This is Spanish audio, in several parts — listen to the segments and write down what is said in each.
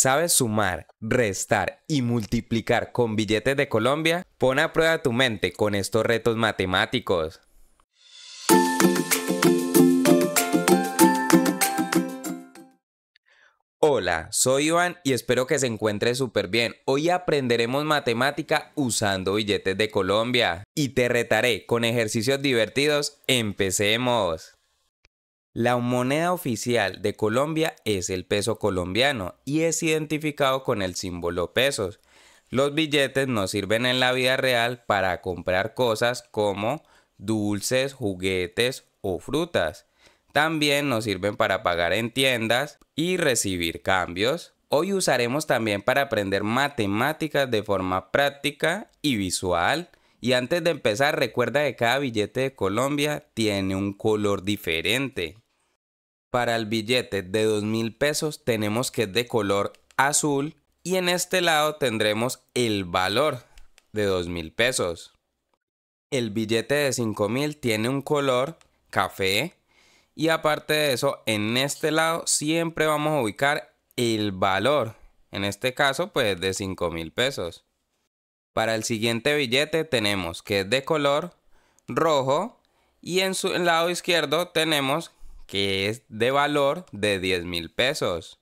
¿Sabes sumar, restar y multiplicar con billetes de Colombia? Pon a prueba tu mente con estos retos matemáticos. Hola, soy Iván y espero que se encuentre súper bien. Hoy aprenderemos matemática usando billetes de Colombia y te retaré con ejercicios divertidos. ¡Empecemos! La moneda oficial de Colombia es el peso colombiano y es identificado con el símbolo pesos. Los billetes nos sirven en la vida real para comprar cosas como dulces, juguetes o frutas. También nos sirven para pagar en tiendas y recibir cambios. Hoy usaremos también para aprender matemáticas de forma práctica y visual. Y antes de empezar, recuerda que cada billete de Colombia tiene un color diferente. Para el billete de dos mil pesos tenemos que es de color azul y en este lado tendremos el valor de dos mil pesos. El billete de cinco mil tiene un color café y aparte de eso en este lado siempre vamos a ubicar el valor. En este caso pues de cinco mil pesos. Para el siguiente billete tenemos que es de color rojo y en su lado izquierdo tenemos que es de valor de 10 mil pesos.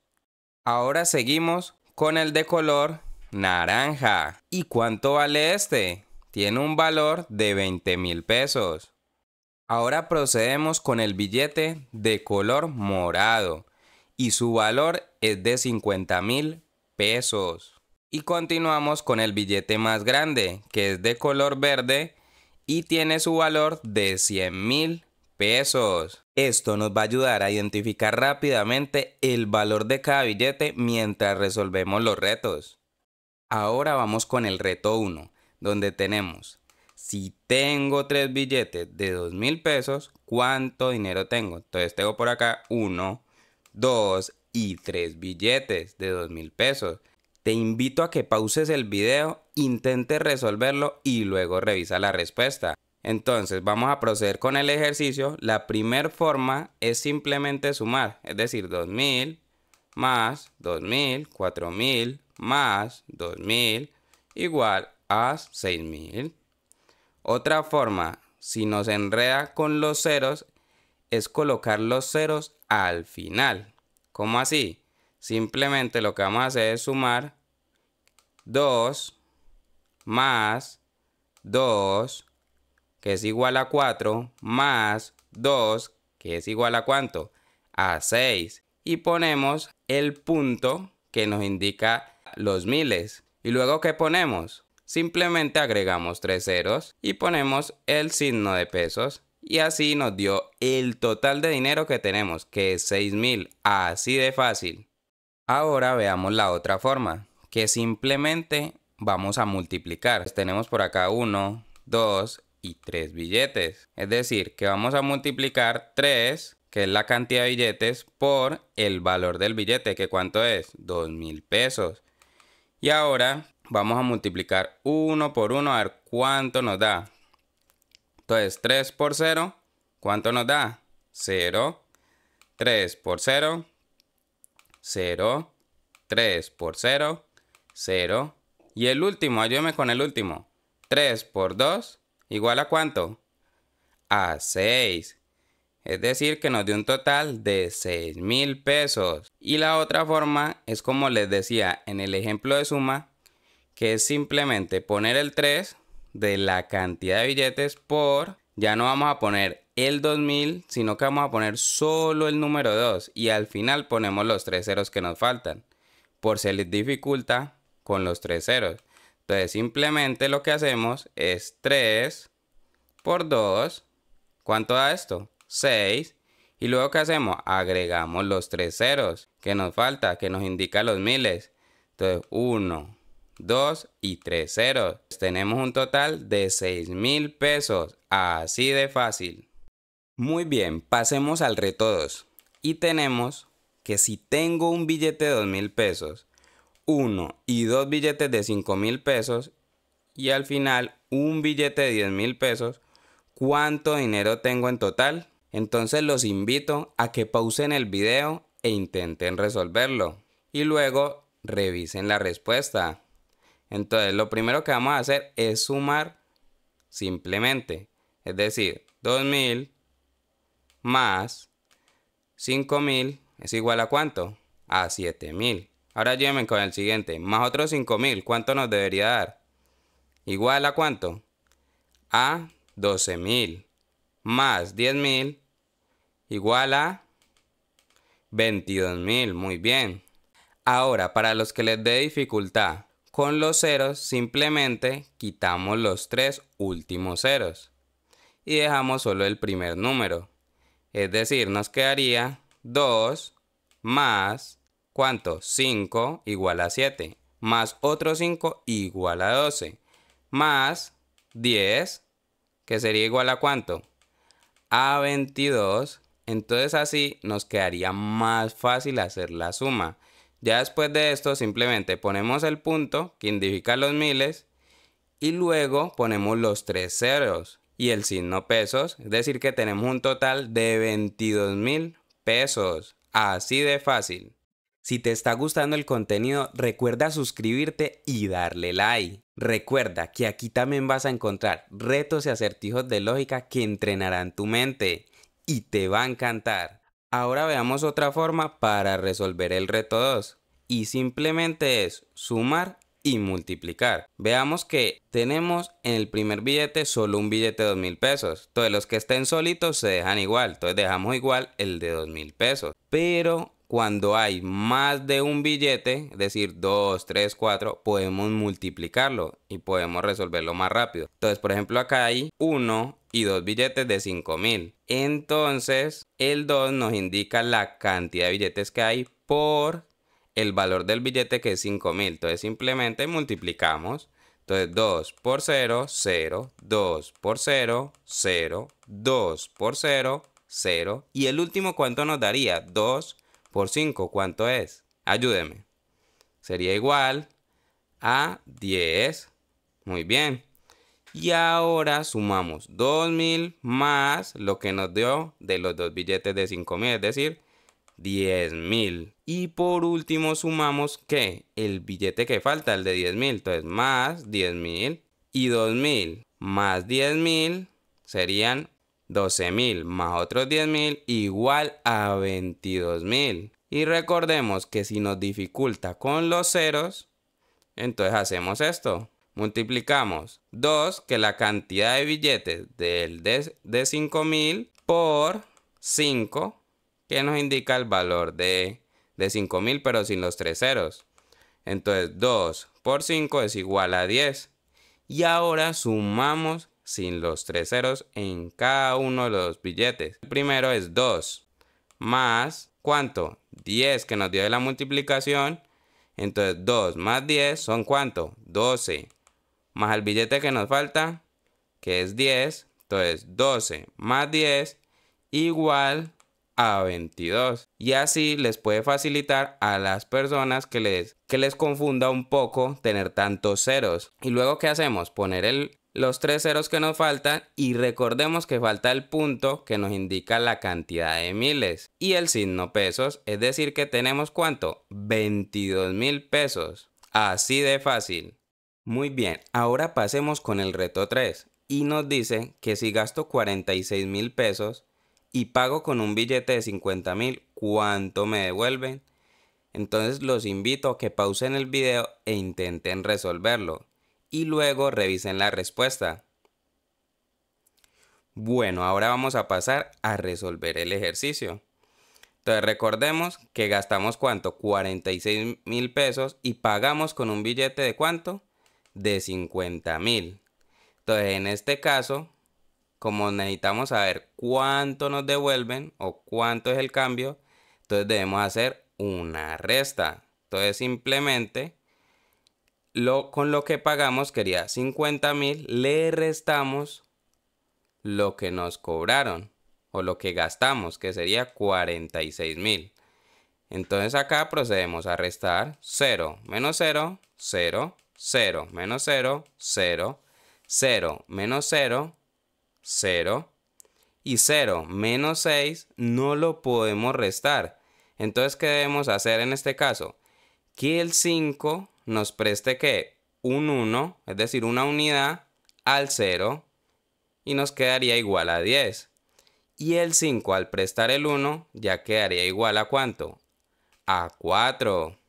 Ahora seguimos con el de color naranja. ¿Y cuánto vale este? Tiene un valor de 20 mil pesos. Ahora procedemos con el billete de color morado y su valor es de 50 mil pesos. Y continuamos con el billete más grande que es de color verde y tiene su valor de 100 mil pesos. Esto nos va a ayudar a identificar rápidamente el valor de cada billete mientras resolvemos los retos. Ahora vamos con el reto 1, donde tenemos, si tengo tres billetes de 2 mil pesos, ¿cuánto dinero tengo? Entonces tengo por acá 1, 2 y 3 billetes de 2 mil pesos. Te invito a que pauses el video, intentes resolverlo y luego revisa la respuesta. Entonces, vamos a proceder con el ejercicio. La primera forma es simplemente sumar, es decir, 2000 más 2000, 4000 más 2000 igual a 6000. Otra forma, si nos enreda con los ceros, es colocar los ceros al final. ¿Cómo así? Simplemente lo que vamos a hacer es sumar 2 más 2 que es igual a 4, más 2, que es igual a cuánto? A 6. Y ponemos el punto que nos indica los miles. ¿Y luego que ponemos? Simplemente agregamos tres ceros y ponemos el signo de pesos. Y así nos dio el total de dinero que tenemos, que es 6.000. Así de fácil. Ahora veamos la otra forma, que simplemente vamos a multiplicar. tenemos por acá 1, 2 y 3 billetes. Es decir, que vamos a multiplicar 3, que es la cantidad de billetes, por el valor del billete, que cuánto es, 2000 mil pesos. Y ahora vamos a multiplicar 1 por 1 a ver cuánto nos da. Entonces, 3 por 0, ¿cuánto nos da? 0. 3 por 0, 0. 3 por 0, 0. Y el último, ayúdame con el último. 3 por 2, igual a cuánto? A 6. Es decir, que nos dio un total de 6 mil pesos. Y la otra forma es como les decía en el ejemplo de suma, que es simplemente poner el 3 de la cantidad de billetes por, ya no vamos a poner el 2000, sino que vamos a poner solo el número 2 y al final ponemos los 3 ceros que nos faltan, por si les dificulta con los 3 ceros. Entonces simplemente lo que hacemos es 3 por 2. ¿Cuánto da esto? 6. Y luego ¿qué hacemos? Agregamos los tres ceros que nos falta, que nos indica los miles. Entonces 1, 2 y 3 ceros. Pues tenemos un total de 6 mil pesos. Así de fácil. Muy bien, pasemos al reto 2. Y tenemos que si tengo un billete de 2 mil pesos uno y dos billetes de 5 mil pesos y al final un billete de 10 mil pesos, ¿cuánto dinero tengo en total? Entonces los invito a que pausen el video e intenten resolverlo y luego revisen la respuesta. Entonces lo primero que vamos a hacer es sumar simplemente, es decir, 2000 más mil es igual a cuánto? A mil Ahora llévenme con el siguiente. Más otros 5000, ¿cuánto nos debería dar? Igual a cuánto? A 12000 más 10000 igual a 22000. Muy bien. Ahora, para los que les dé dificultad, con los ceros simplemente quitamos los tres últimos ceros y dejamos solo el primer número. Es decir, nos quedaría 2 más ¿Cuánto? 5 igual a 7. Más otro 5 igual a 12. Más 10, que sería igual a cuánto? A 22. Entonces así nos quedaría más fácil hacer la suma. Ya después de esto simplemente ponemos el punto que indica los miles y luego ponemos los tres ceros y el signo pesos, es decir que tenemos un total de 22 mil pesos, así de fácil. Si te está gustando el contenido, recuerda suscribirte y darle like. Recuerda que aquí también vas a encontrar retos y acertijos de lógica que entrenarán tu mente y te va a encantar. Ahora veamos otra forma para resolver el reto 2 y simplemente es sumar y multiplicar. Veamos que tenemos en el primer billete solo un billete de $2,000. mil pesos. Todos los que estén solitos se dejan igual. Entonces dejamos igual el de $2,000. mil pesos. Pero cuando hay más de un billete, es decir, 2, 3, 4, podemos multiplicarlo y podemos resolverlo más rápido. Entonces, por ejemplo, acá hay 1 y 2 billetes de 5000. Entonces, el 2 nos indica la cantidad de billetes que hay por el valor del billete que es 5000. Entonces, simplemente multiplicamos. Entonces 2 por 0, 0, 2 por 0, 0, 2 por 0, 0. Y el último, ¿cuánto nos daría? 2 por 5, ¿cuánto es? Ayúdeme. Sería igual a 10. Muy bien. Y ahora sumamos 2000 más lo que nos dio de los dos billetes de 5000, es decir, 10000. Y por último sumamos que el billete que falta, el de 10000, entonces más 10000 y 2000 más 10000 serían 12.000 más otros 10.000 igual a 22.000. Y recordemos que si nos dificulta con los ceros, entonces hacemos esto. Multiplicamos 2, que la cantidad de billetes del de, 5.000 por 5, que nos indica el valor de, de 5.000 pero sin los tres ceros. Entonces 2 por 5 es igual a 10. Y ahora sumamos sin los tres ceros en cada uno de los billetes. El primero es 2 más ¿cuánto? 10 que nos dio de la multiplicación. Entonces 2 más 10 son ¿cuánto? 12 más el billete que nos falta que es 10. Entonces 12 más 10 igual a 22. Y así les puede facilitar a las personas que les, que les confunda un poco tener tantos ceros. Y luego, ¿qué hacemos? Poner el los tres ceros que nos faltan y recordemos que falta el punto que nos indica la cantidad de miles y el signo pesos, es decir que tenemos cuánto? 22 mil pesos. Así de fácil. Muy bien, ahora pasemos con el reto 3 y nos dice que si gasto 46 mil pesos y pago con un billete de 50 mil, ¿cuánto me devuelven? Entonces los invito a que pausen el video e intenten resolverlo y luego revisen la respuesta. Bueno, ahora vamos a pasar a resolver el ejercicio. Entonces recordemos que gastamos cuánto? 46 mil pesos y pagamos con un billete de cuánto? De 50 mil. Entonces en este caso, como necesitamos saber cuánto nos devuelven o cuánto es el cambio, entonces debemos hacer una resta. Entonces simplemente con lo que pagamos, quería 50 mil, le restamos lo que nos cobraron o lo que gastamos, que sería 46 mil. Entonces acá procedemos a restar 0 menos 0, 0, 0 menos 0, 0, 0 menos 0, 0 y 0 menos 6 no lo podemos restar. Entonces, ¿qué debemos hacer en este caso? Que el 5 nos preste que un 1, es decir, una unidad al 0 y nos quedaría igual a 10. Y el 5 al prestar el 1 ya quedaría igual a cuánto? A 4.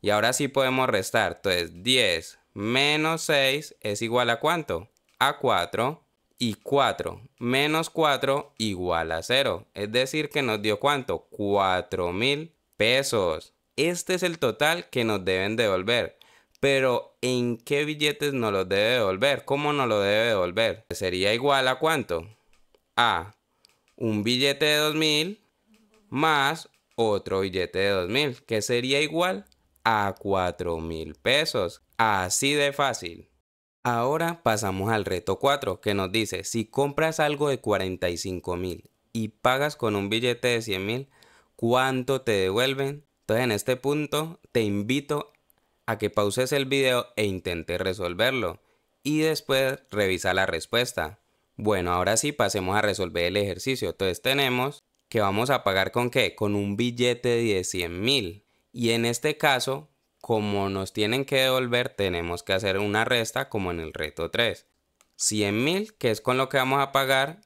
Y ahora sí podemos restar. Entonces 10 menos 6 es igual a cuánto? A 4 y 4 menos 4 igual a 0. Es decir que nos dio cuánto? 4 mil pesos este es el total que nos deben devolver. Pero ¿en qué billetes nos los debe devolver? ¿Cómo nos lo debe devolver? Sería igual a cuánto? A un billete de 2000 más otro billete de 2000, que sería igual a 4.000 pesos. Así de fácil. Ahora pasamos al reto 4, que nos dice, si compras algo de 45.000 y pagas con un billete de 100.000, ¿cuánto te devuelven? Entonces en este punto te invito a que pauses el video e intentes resolverlo y después revisa la respuesta. Bueno, ahora sí pasemos a resolver el ejercicio. Entonces tenemos que vamos a pagar con qué? Con un billete de 100 mil. Y en este caso, como nos tienen que devolver, tenemos que hacer una resta como en el reto 3. 100 mil, que es con lo que vamos a pagar,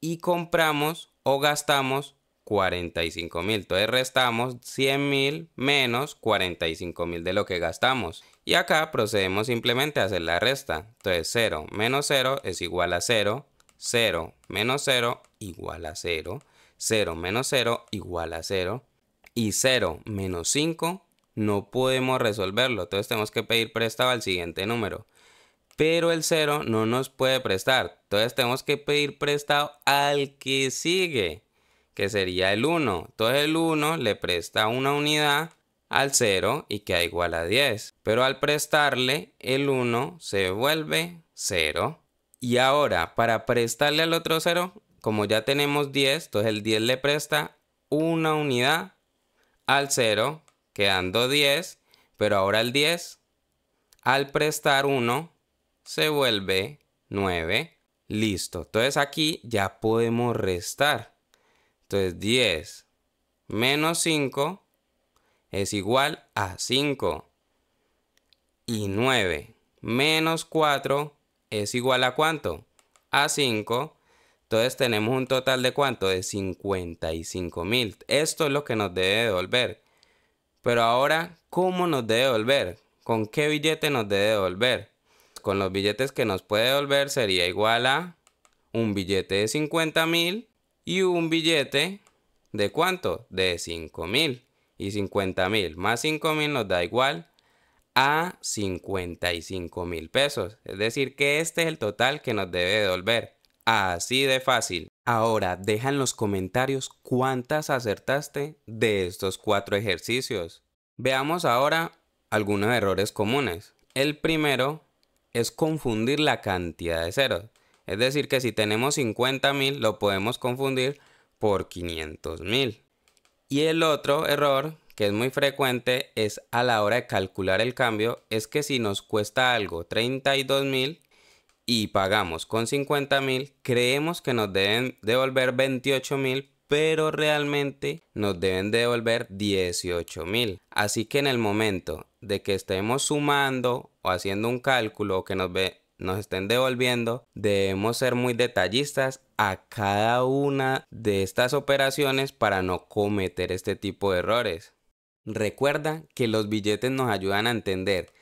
y compramos o gastamos 45 mil. Entonces restamos 100 mil menos 45 mil de lo que gastamos. Y acá procedemos simplemente a hacer la resta. Entonces 0 menos 0 es igual a 0. 0 menos 0 igual a 0. 0 menos 0 igual a 0. Y 0 menos 5 no podemos resolverlo. Entonces tenemos que pedir prestado al siguiente número. Pero el 0 no nos puede prestar. Entonces tenemos que pedir prestado al que sigue que sería el 1. Entonces el 1 le presta una unidad al 0 y queda igual a 10. Pero al prestarle el 1 se vuelve 0. Y ahora, para prestarle al otro 0, como ya tenemos 10, entonces el 10 le presta una unidad al 0, quedando 10. Pero ahora el 10, al prestar 1, se vuelve 9. Listo. Entonces aquí ya podemos restar. Entonces 10 menos 5 es igual a 5. Y 9 menos 4 es igual a cuánto? A 5. Entonces tenemos un total de cuánto? De 55 mil. Esto es lo que nos debe devolver. Pero ahora, ¿cómo nos debe devolver? ¿Con qué billete nos debe devolver? Con los billetes que nos puede devolver sería igual a un billete de 50 mil y un billete de cuánto? De mil y mil. más mil nos da igual a 55 mil pesos. Es decir, que este es el total que nos debe devolver. Así de fácil. Ahora, deja en los comentarios cuántas acertaste de estos cuatro ejercicios. Veamos ahora algunos errores comunes. El primero es confundir la cantidad de ceros. Es decir, que si tenemos 50.000 mil, lo podemos confundir por 500 mil. Y el otro error que es muy frecuente es a la hora de calcular el cambio, es que si nos cuesta algo 32.000 mil y pagamos con 50.000, mil, creemos que nos deben devolver 28.000, mil, pero realmente nos deben devolver 18.000. mil. Así que en el momento de que estemos sumando o haciendo un cálculo que nos, ve, nos estén devolviendo, debemos ser muy detallistas a cada una de estas operaciones para no cometer este tipo de errores. Recuerda que los billetes nos ayudan a entender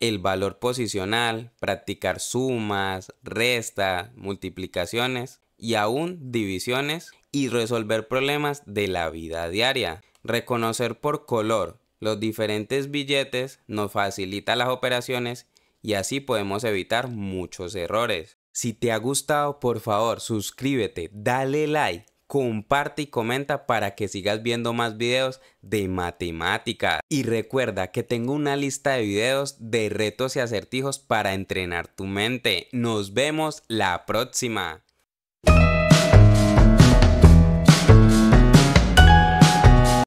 el valor posicional, practicar sumas, resta multiplicaciones y aún divisiones y resolver problemas de la vida diaria. Reconocer por color los diferentes billetes nos facilita las operaciones y así podemos evitar muchos errores. Si te ha gustado, por favor, suscríbete, dale like, comparte y comenta para que sigas viendo más videos de matemáticas. Y recuerda que tengo una lista de videos de retos y acertijos para entrenar tu mente. Nos vemos la próxima.